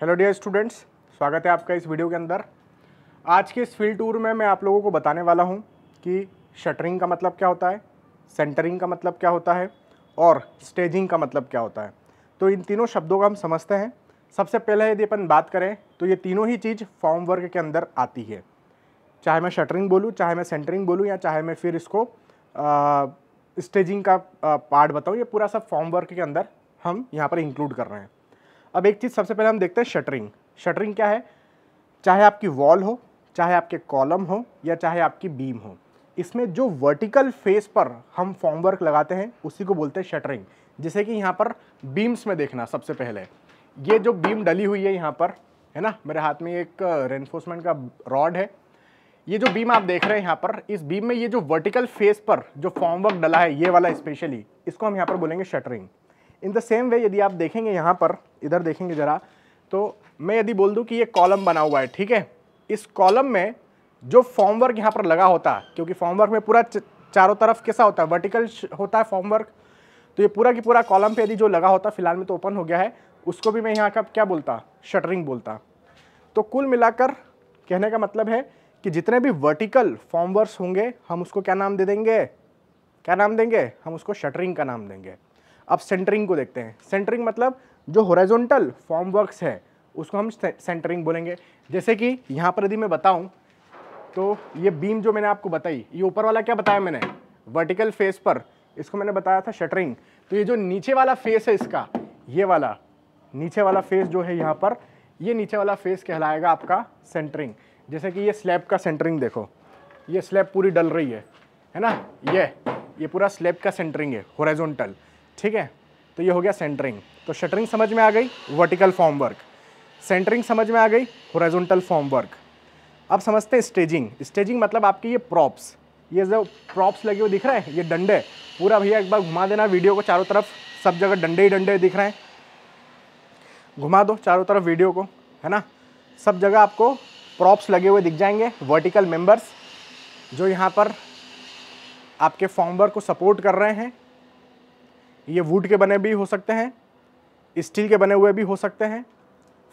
hello dear students स्वागत है आपका इस वीडियो के अंदर आज के इस फील्ड टूर में मैं आप लोगों को बताने वाला हूं कि शटरिंग का मतलब क्या होता है सेंटरिंग का मतलब क्या होता है और स्टेजिंग का मतलब क्या होता है तो इन तीनों शब्दों का हम समझते हैं सबसे पहले यदि अपन बात करें तो ये तीनों ही चीज़ फॉर्म वर्क के अंदर आती है चाहे मैं शटरिंग बोलूँ चाहे मैं सेंटरिंग बोलूँ या चाहे मैं फिर इसको स्टेजिंग का पार्ट बताऊँ ये पूरा सब फॉर्म वर्क के अंदर हम यहाँ पर इंक्लूड कर रहे हैं अब एक चीज़ सबसे पहले हम देखते हैं शटरिंग शटरिंग क्या है चाहे आपकी वॉल हो चाहे आपके कॉलम हो या चाहे आपकी बीम हो इसमें जो वर्टिकल फेस पर हम फॉर्म वर्क लगाते हैं उसी को बोलते हैं शटरिंग जैसे कि यहाँ पर बीम्स में देखना सबसे पहले ये जो बीम डली हुई है यहाँ पर है ना मेरे हाथ में एक रेनफोर्समेंट का रॉड है ये जो बीम आप देख रहे हैं यहाँ पर इस बीम में ये जो वर्टिकल फेस पर जो फॉर्म वर्क डला है ये वाला स्पेशली इसको हम यहाँ पर बोलेंगे shuttering in the same way यदि आप देखेंगे यहाँ पर इधर देखेंगे ज़रा तो मैं यदि बोल दूँ कि ये कॉलम बना हुआ है ठीक है इस कॉलम में जो फॉर्म वर्क यहाँ पर लगा होता है क्योंकि फॉर्म वर्क में पूरा चारों तरफ कैसा होता है वर्टिकल होता है फॉर्म वर्क तो ये पूरा की पूरा कॉलम पे यदि जो लगा होता फिलहाल में तो ओपन हो गया है उसको भी मैं यहाँ का क्या बोलता शटरिंग बोलता तो कुल मिलाकर कहने का मतलब है कि जितने भी वर्टिकल फॉर्मवर्स होंगे हम उसको क्या नाम दे देंगे क्या नाम देंगे हम उसको शटरिंग का नाम देंगे अब सेंटरिंग को देखते हैं सेंटरिंग मतलब जो होराइजोंटल फॉर्म वर्क्स है उसको हम सेंटरिंग बोलेंगे जैसे कि यहाँ पर यदि मैं बताऊँ तो ये बीम जो मैंने आपको बताई ये ऊपर वाला क्या बताया मैंने वर्टिकल फेस पर इसको मैंने बताया था शटरिंग तो ये जो नीचे वाला फेस है इसका ये वाला नीचे वाला फेस जो है यहाँ पर ये नीचे वाला फेस कहलाएगा आपका सेंटरिंग जैसे कि ये स्लैब का सेंटरिंग देखो ये स्लैब पूरी डल रही है है ना ये ये पूरा स्लैब का सेंटरिंग है होरेजोनटल ठीक है तो ये हो गया सेंटरिंग तो शटरिंग समझ में आ गई वर्टिकल फॉर्म वर्क सेंटरिंग समझ में आ गई होराजोनटल फॉर्म वर्क अब समझते हैं स्टेजिंग स्टेजिंग मतलब आपके ये प्रॉप्स ये जो प्रॉप्स लगे हुए दिख रहे हैं ये डंडे पूरा भैया एक बार घुमा देना वीडियो को चारों तरफ सब जगह डंडे ही डंडे दिख रहे हैं घुमा दो चारों तरफ वीडियो को है ना सब जगह आपको प्रॉप्स लगे हुए दिख जाएंगे वर्टिकल मेंबर्स जो यहाँ पर आपके फॉर्म वर्क को सपोर्ट कर रहे हैं ये वुड के बने भी हो सकते हैं स्टील के बने हुए भी हो सकते हैं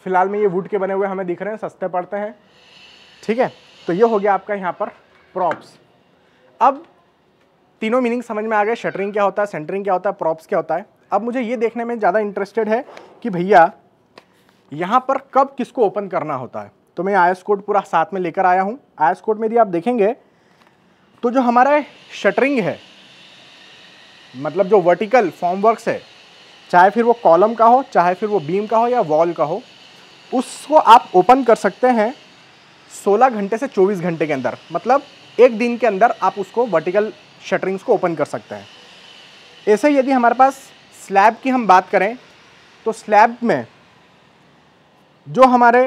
फिलहाल में ये वुड के बने हुए हमें दिख रहे हैं सस्ते पड़ते हैं ठीक है तो ये हो गया आपका यहाँ पर प्रॉप्स अब तीनों मीनिंग समझ में आ गए शटरिंग क्या होता है सेंटरिंग क्या होता है प्रॉप्स क्या होता है अब मुझे ये देखने में ज़्यादा इंटरेस्टेड है कि भैया यहाँ पर कब किसको ओपन करना होता है तो मैं आयस कोड पूरा साथ में लेकर आया हूँ आयस कोड में यदि आप देखेंगे तो जो हमारा शटरिंग है मतलब जो वर्टिकल फॉर्म वर्क्स है चाहे फिर वो कॉलम का हो चाहे फिर वो बीम का हो या वॉल का हो उसको आप ओपन कर सकते हैं 16 घंटे से 24 घंटे के अंदर मतलब एक दिन के अंदर आप उसको वर्टिकल शटरिंग्स को ओपन कर सकते हैं ऐसे यदि हमारे पास स्लैब की हम बात करें तो स्लैब में जो हमारे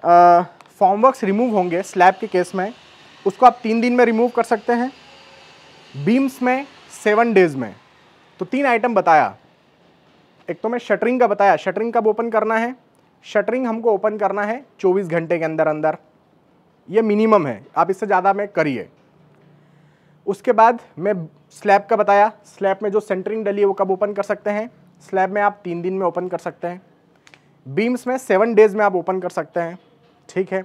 फॉर्मवर्क्स रिमूव होंगे स्लैब के केस में उसको आप तीन दिन में रिमूव कर सकते हैं बीम्स में सेवन डेज में तो तीन आइटम बताया एक तो मैं शटरिंग का बताया शटरिंग कब ओपन करना है शटरिंग हमको ओपन करना है 24 घंटे के अंदर अंदर ये मिनिमम है आप इससे ज़्यादा में करिए उसके बाद मैं स्लैब का बताया स्लैब में जो सेंटरिंग डली है वो कब ओपन कर सकते हैं स्लैब में आप तीन दिन में ओपन कर सकते हैं बीम्स में सेवन डेज़ में आप ओपन कर सकते हैं ठीक है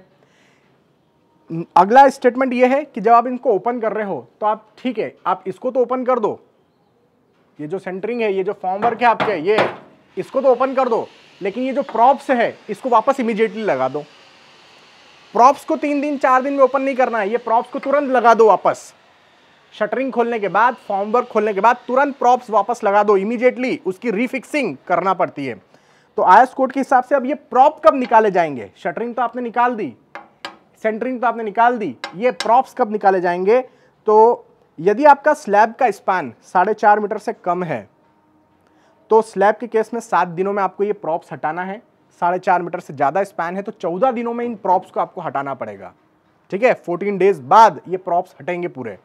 अगला स्टेटमेंट ये है कि जब आप इनको ओपन कर रहे हो तो आप ठीक है आप इसको तो ओपन कर दो ये जो सेंटरिंग है ये जो फॉर्म वर्क है आपके ये इसको तो ओपन कर दो लेकिन ये जो प्रॉप्स है इसको वापस इमीडिएटली लगा दो प्रॉप्स को तीन दिन चार दिन में ओपन नहीं करना है ये प्रॉप्स को तुरंत लगा दो वापस शटरिंग खोलने के बाद फॉर्म वर्क खोलने के बाद तुरंत प्रॉप्स वापस लगा दो इमीडिएटली उसकी रीफिक्सिंग करना पड़ती है तो आयस कोड के हिसाब से अब ये प्रॉप कब निकाले जाएंगे शटरिंग तो आपने निकाल दी सेंटरिंग तो आपने निकाल दी ये प्रॉप्स कब निकाले जाएंगे तो यदि आपका स्लैब का स्पैन साढ़े चार मीटर से कम है तो स्लैब के केस में सात दिनों में आपको ये प्रॉप्स हटाना है साढ़े चार मीटर से ज़्यादा स्पैन है तो चौदह दिनों में इन प्रॉप्स को आपको हटाना पड़ेगा ठीक है फोर्टीन डेज बाद ये प्रॉप्स हटेंगे पूरे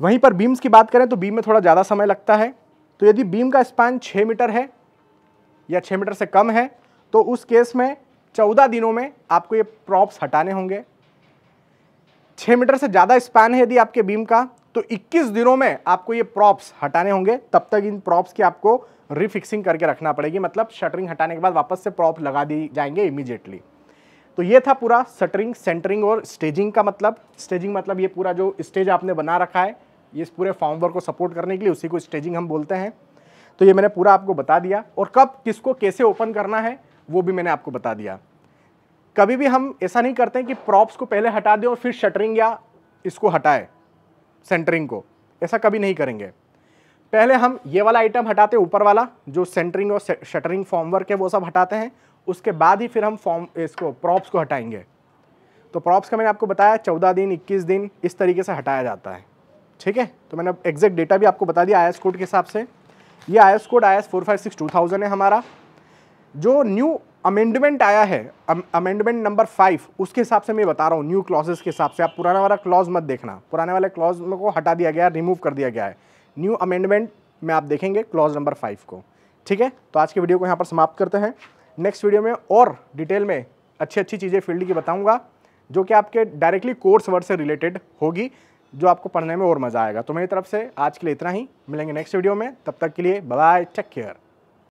वहीं पर बीम्स की बात करें तो बीम में थोड़ा ज़्यादा समय लगता है तो यदि बीम का स्पैन छः मीटर है या छः मीटर से कम है तो उस केस में चौदह दिनों में आपको ये प्रॉप्स हटाने होंगे छः मीटर से ज़्यादा स्पैन है यदि आपके बीम का तो 21 दिनों में आपको ये प्रॉप्स हटाने होंगे तब तक इन प्रॉप्स की आपको रिफिक्सिंग करके रखना पड़ेगी मतलब शटरिंग हटाने के बाद वापस से प्रॉप लगा दी जाएंगे इमीजिएटली तो ये था पूरा शटरिंग सेंटरिंग और स्टेजिंग का मतलब स्टेजिंग मतलब ये पूरा जो स्टेज आपने बना रखा है ये इस पूरे फॉर्म वर्क को सपोर्ट करने के लिए उसी को स्टेजिंग हम बोलते हैं तो ये मैंने पूरा आपको बता दिया और कब किसको कैसे ओपन करना है वो भी मैंने आपको बता दिया कभी भी हम ऐसा नहीं करते हैं कि प्रॉप्स को पहले हटा दें और फिर शटरिंग या इसको हटाए सेंटरिंग को ऐसा कभी नहीं करेंगे पहले हम ये वाला आइटम हटाते ऊपर वाला जो सेंटरिंग और शटरिंग फॉर्मवर्क है वो सब हटाते हैं उसके बाद ही फिर हम फॉर्म इसको प्रॉप्स को हटाएंगे तो प्रॉप्स का मैंने आपको बताया चौदह दिन इक्कीस दिन इस तरीके से हटाया जाता है ठीक है तो मैंने एग्जैक्ट डेटा भी आपको बता दिया आई कोड के हिसाब से ये I code I S four five six two thousand है हमारा जो न्यू अमेंडमेंट आया है अमेंडमेंट नंबर फाइव उसके हिसाब से मैं बता रहा हूँ न्यू क्लॉजेस के हिसाब से आप पुराना वाला क्लॉज मत देखना पुराने वाले क्लॉज को हटा दिया गया रिमूव कर दिया गया है न्यू अमेंडमेंट में आप देखेंगे क्लॉज नंबर फाइव को ठीक है तो आज के वीडियो को यहाँ पर समाप्त करते हैं नेक्स्ट वीडियो में और डिटेल में अच्छी अच्छी चीज़ें फील्ड की बताऊँगा जो कि आपके डायरेक्टली कोर्स वर्ड से रिलेटेड होगी जो आपको पढ़ने में और मज़ा आएगा तो मेरी तरफ से आज के लिए इतना ही मिलेंगे नेक्स्ट वीडियो में तब तक के लिए बाय टेक केयर